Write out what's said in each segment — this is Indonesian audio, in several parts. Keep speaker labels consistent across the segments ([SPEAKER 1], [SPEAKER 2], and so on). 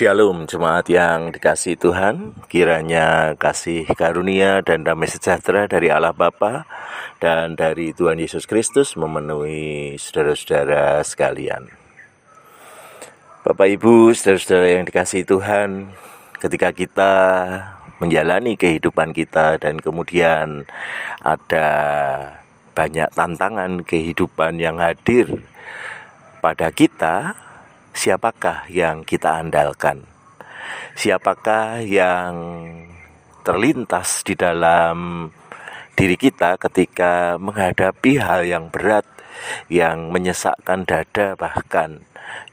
[SPEAKER 1] Shalom jemaat yang dikasih Tuhan Kiranya kasih karunia dan damai sejahtera dari Allah Bapa Dan dari Tuhan Yesus Kristus memenuhi saudara-saudara sekalian Bapak Ibu, saudara-saudara yang dikasih Tuhan Ketika kita menjalani kehidupan kita dan kemudian ada banyak tantangan kehidupan yang hadir pada kita siapakah yang kita andalkan? Siapakah yang terlintas di dalam diri kita ketika menghadapi hal yang berat, yang menyesakkan dada, bahkan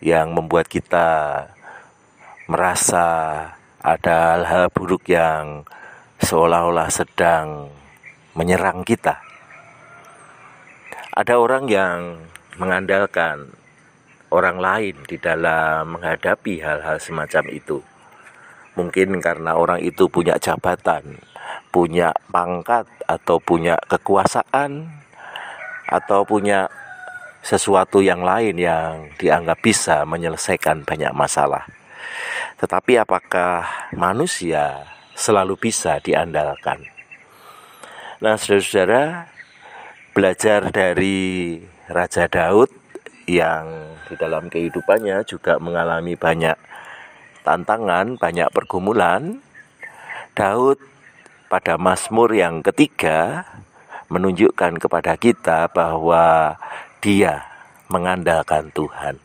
[SPEAKER 1] yang membuat kita merasa ada hal-hal buruk yang seolah-olah sedang menyerang kita. Ada orang yang mengandalkan orang lain di dalam menghadapi hal-hal semacam itu. Mungkin karena orang itu punya jabatan, punya pangkat, atau punya kekuasaan, atau punya sesuatu yang lain yang dianggap bisa menyelesaikan banyak masalah. Tetapi, apakah manusia selalu bisa diandalkan? Nah, saudara-saudara, belajar dari Raja Daud yang di dalam kehidupannya juga mengalami banyak tantangan, banyak pergumulan. Daud pada Mazmur yang ketiga menunjukkan kepada kita bahwa dia mengandalkan Tuhan.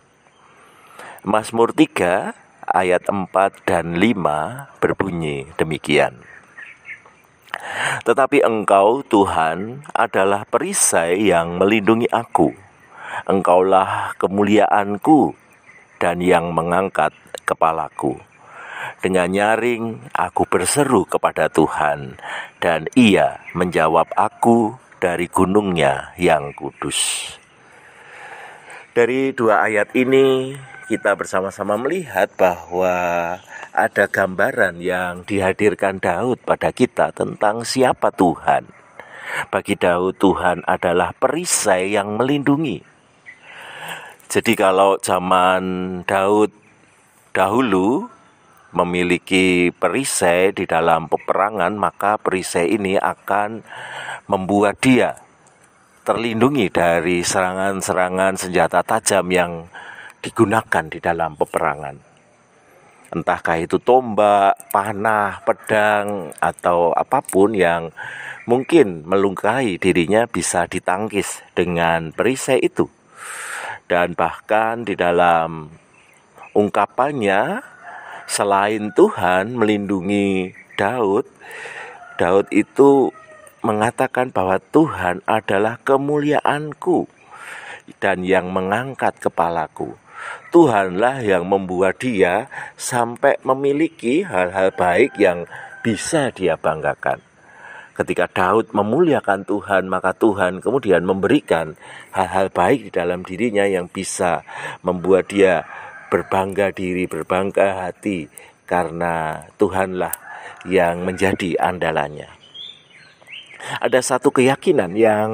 [SPEAKER 1] Mazmur 3 ayat 4 dan 5 berbunyi demikian. Tetapi engkau Tuhan adalah perisai yang melindungi aku Engkaulah kemuliaanku dan yang mengangkat kepalaku. Dengan nyaring aku berseru kepada Tuhan dan ia menjawab aku dari gunungnya yang kudus. Dari dua ayat ini kita bersama-sama melihat bahwa ada gambaran yang dihadirkan Daud pada kita tentang siapa Tuhan. Bagi Daud, Tuhan adalah perisai yang melindungi. Jadi kalau zaman Daud dahulu memiliki perisai di dalam peperangan, maka perisai ini akan membuat dia terlindungi dari serangan-serangan senjata tajam yang digunakan di dalam peperangan. Entahkah itu tombak, panah, pedang, atau apapun yang mungkin melukai dirinya bisa ditangkis dengan perisai itu dan bahkan di dalam ungkapannya selain Tuhan melindungi Daud, Daud itu mengatakan bahwa Tuhan adalah kemuliaanku dan yang mengangkat kepalaku. Tuhanlah yang membuat dia sampai memiliki hal-hal baik yang bisa dia banggakan ketika Daud memuliakan Tuhan, maka Tuhan kemudian memberikan hal-hal baik di dalam dirinya yang bisa membuat dia berbangga diri, berbangga hati karena Tuhanlah yang menjadi andalannya. Ada satu keyakinan yang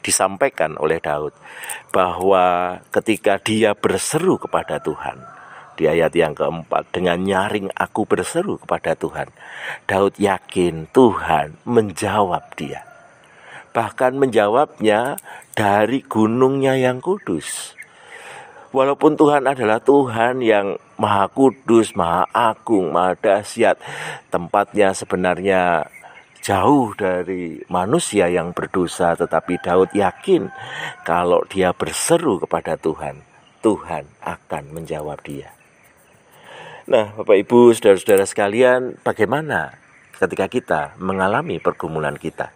[SPEAKER 1] disampaikan oleh Daud bahwa ketika dia berseru kepada Tuhan, di ayat yang keempat dengan nyaring aku berseru kepada Tuhan Daud yakin Tuhan menjawab dia bahkan menjawabnya dari gunungnya yang kudus walaupun Tuhan adalah Tuhan yang maha kudus maha agung maha dahsyat tempatnya sebenarnya jauh dari manusia yang berdosa, tetapi Daud yakin kalau dia berseru kepada Tuhan, Tuhan akan menjawab dia. Nah, Bapak Ibu, saudara-saudara sekalian, bagaimana ketika kita mengalami pergumulan kita?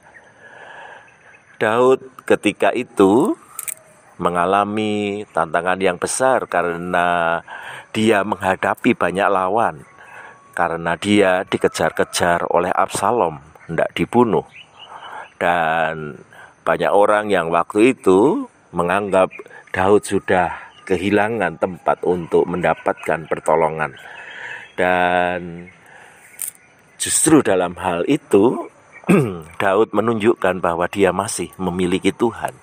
[SPEAKER 1] Daud ketika itu mengalami tantangan yang besar karena dia menghadapi banyak lawan karena dia dikejar-kejar oleh Absalom hendak dibunuh dan banyak orang yang waktu itu menganggap Daud sudah kehilangan tempat untuk mendapatkan pertolongan. Dan justru dalam hal itu Daud menunjukkan bahwa dia masih memiliki Tuhan.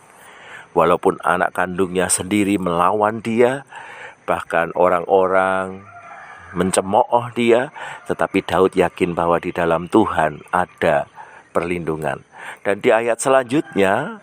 [SPEAKER 1] Walaupun anak kandungnya sendiri melawan dia, bahkan orang-orang mencemooh dia, tetapi Daud yakin bahwa di dalam Tuhan ada perlindungan. Dan di ayat selanjutnya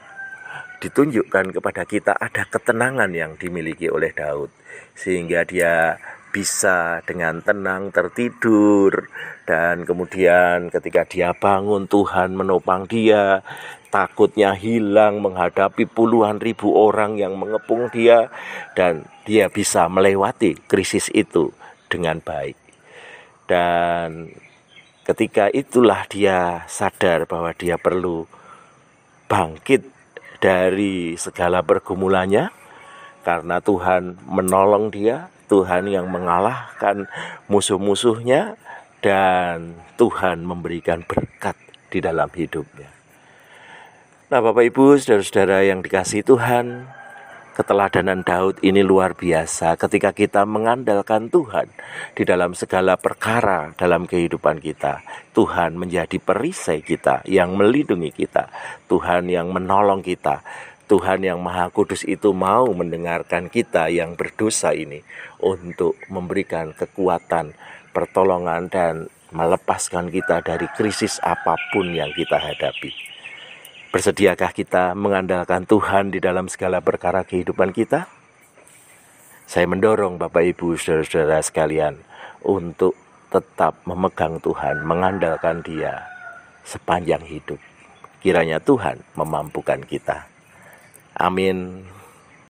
[SPEAKER 1] ditunjukkan kepada kita ada ketenangan yang dimiliki oleh Daud sehingga dia bisa dengan tenang tertidur dan kemudian ketika dia bangun Tuhan menopang dia takutnya hilang menghadapi puluhan ribu orang yang mengepung dia dan dia bisa melewati krisis itu dengan baik dan ketika itulah dia sadar bahwa dia perlu bangkit dari segala pergumulannya karena Tuhan menolong dia Tuhan yang mengalahkan musuh-musuhnya dan Tuhan memberikan berkat di dalam hidupnya. Nah, Bapak Ibu, saudara-saudara yang dikasih Tuhan, keteladanan Daud ini luar biasa ketika kita mengandalkan Tuhan di dalam segala perkara dalam kehidupan kita. Tuhan menjadi perisai kita yang melindungi kita, Tuhan yang menolong kita, Tuhan yang Maha Kudus itu mau mendengarkan kita yang berdosa ini untuk memberikan kekuatan, pertolongan, dan melepaskan kita dari krisis apapun yang kita hadapi. Bersediakah kita mengandalkan Tuhan di dalam segala perkara kehidupan kita? Saya mendorong Bapak Ibu Saudara-saudara sekalian untuk tetap memegang Tuhan, mengandalkan Dia sepanjang hidup. Kiranya Tuhan memampukan kita. Amin.